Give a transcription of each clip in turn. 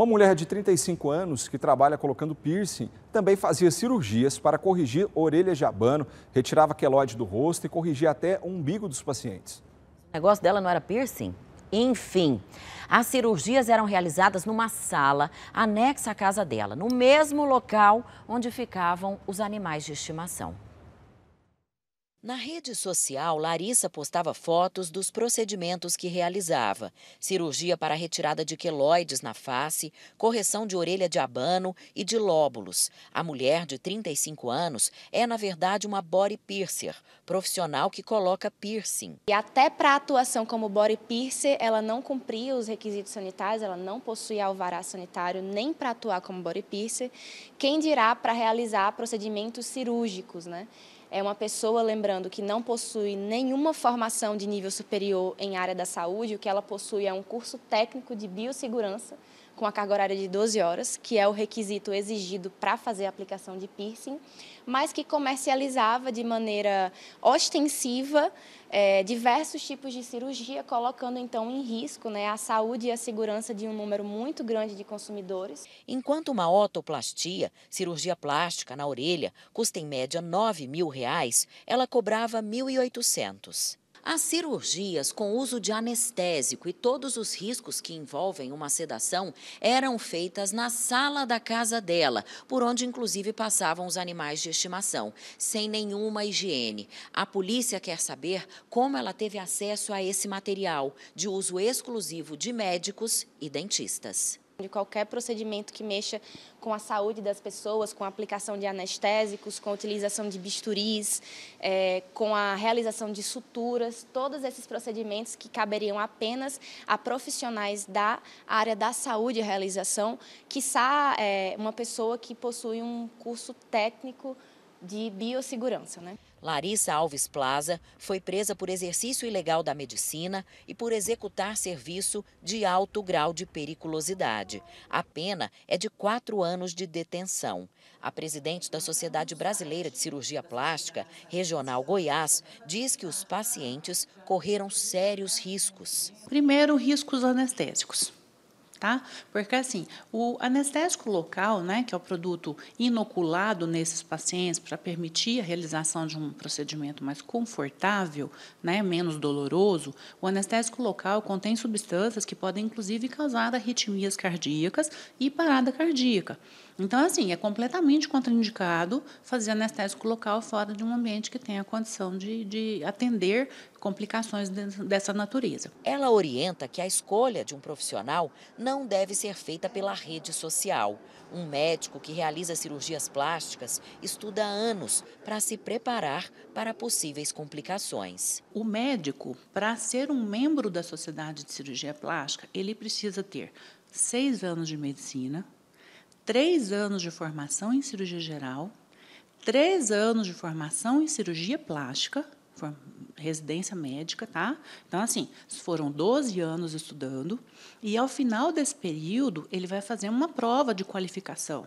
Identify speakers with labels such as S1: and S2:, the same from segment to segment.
S1: Uma mulher de 35 anos que trabalha colocando piercing também fazia cirurgias para corrigir orelha de abano, retirava queloide do rosto e corrigia até o umbigo dos pacientes. O negócio dela não era piercing? Enfim, as cirurgias eram realizadas numa sala anexa à casa dela, no mesmo local onde ficavam os animais de estimação. Na rede social, Larissa postava fotos dos procedimentos que realizava: cirurgia para retirada de queloides na face, correção de orelha de abano e de lóbulos. A mulher de 35 anos é, na verdade, uma body piercer, profissional que coloca piercing. E até
S2: para atuação como body piercer, ela não cumpria os requisitos sanitários, ela não possuía alvará sanitário nem para atuar como body piercer. Quem dirá para realizar procedimentos cirúrgicos, né? é uma pessoa, lembrando, que não possui nenhuma formação de nível superior em área da saúde, o que ela possui é um curso técnico de biossegurança com a carga horária de 12 horas, que é o requisito exigido para fazer a aplicação de piercing, mas que comercializava de maneira ostensiva é, diversos tipos de cirurgia, colocando então em risco né, a saúde e a segurança de um número muito grande de consumidores.
S1: Enquanto uma otoplastia, cirurgia plástica na orelha, custa em média R$ 9 mil, reais, ela cobrava R$ 1.800. As cirurgias com uso de anestésico e todos os riscos que envolvem uma sedação eram feitas na sala da casa dela, por onde inclusive passavam os animais de estimação, sem nenhuma higiene. A polícia quer saber como ela teve acesso a esse material, de uso exclusivo de médicos e dentistas de
S2: qualquer procedimento que mexa com a saúde das pessoas, com a aplicação de anestésicos, com a utilização de bisturis, é, com a realização de suturas, todos esses procedimentos que caberiam apenas a profissionais da área da saúde e realização, quiçá é, uma pessoa que possui um curso técnico de biossegurança. Né?
S1: Larissa Alves Plaza foi presa por exercício ilegal da medicina e por executar serviço de alto grau de periculosidade. A pena é de quatro anos de detenção. A presidente da Sociedade Brasileira de Cirurgia Plástica, Regional Goiás, diz que os pacientes correram sérios riscos.
S3: Primeiro, riscos anestésicos tá? Porque assim, o anestésico local, né, que é o produto inoculado nesses pacientes para permitir a realização de um procedimento mais confortável, né, menos doloroso, o anestésico local contém substâncias que podem inclusive causar arritmias cardíacas e parada cardíaca. Então, assim, é completamente contraindicado fazer anestésico local fora de um ambiente que tenha condição de, de atender complicações dessa
S1: natureza. Ela orienta que a escolha de um profissional não deve ser feita pela rede social. Um médico que realiza cirurgias plásticas estuda anos para se preparar para possíveis complicações.
S3: O médico, para ser um membro da Sociedade de Cirurgia Plástica, ele precisa ter seis anos de medicina, três anos de formação em cirurgia geral, três anos de formação em cirurgia plástica, residência médica, tá? Então, assim, foram 12 anos estudando, e ao final desse período, ele vai fazer uma prova de qualificação.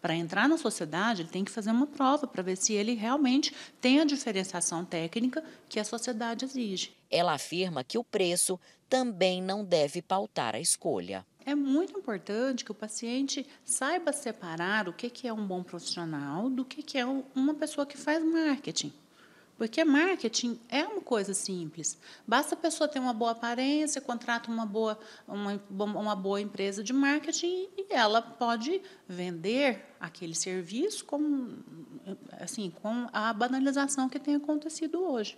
S3: Para entrar na sociedade, ele tem que fazer uma prova para ver se ele realmente tem a diferenciação técnica que a sociedade exige. Ela
S1: afirma que o preço também não deve pautar a escolha.
S3: É muito importante que o paciente saiba separar o que é um bom profissional do que é uma pessoa que faz marketing. Porque marketing é uma coisa simples. Basta a pessoa ter uma boa aparência, contrata uma boa, uma, uma boa empresa de marketing e ela pode vender aquele serviço com, assim, com a banalização que tem acontecido hoje.